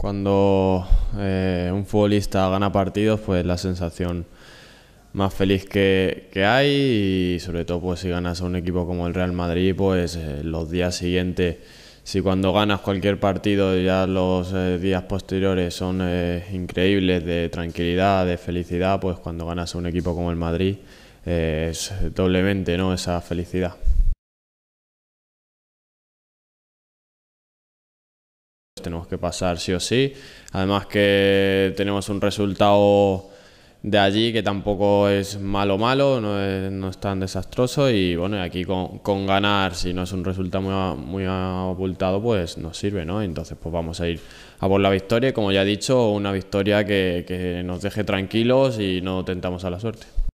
Cuando eh, un futbolista gana partidos, pues la sensación más feliz que, hay y sobre todo pues si ganas a un equipo como el Real Madrid, pues eh, los días siguientes, si cuando ganas cualquier partido ya los eh, días posteriores son increíbles de tranquilidad, de felicidad, pues cuando ganas a un equipo como el Madrid es doblemente ¿no? esa felicidad. Tenemos que pasar sí o sí. Además que tenemos un resultado de allí que tampoco es malo malo, no es, no es tan desastroso y bueno, aquí con, con, ganar, si no es un resultado muy, muy abultado, pues nos sirve, ¿no? Entonces pues vamos a ir a por la victoria, como ya he dicho, una victoria que nos deje tranquilos y no tentamos a la suerte.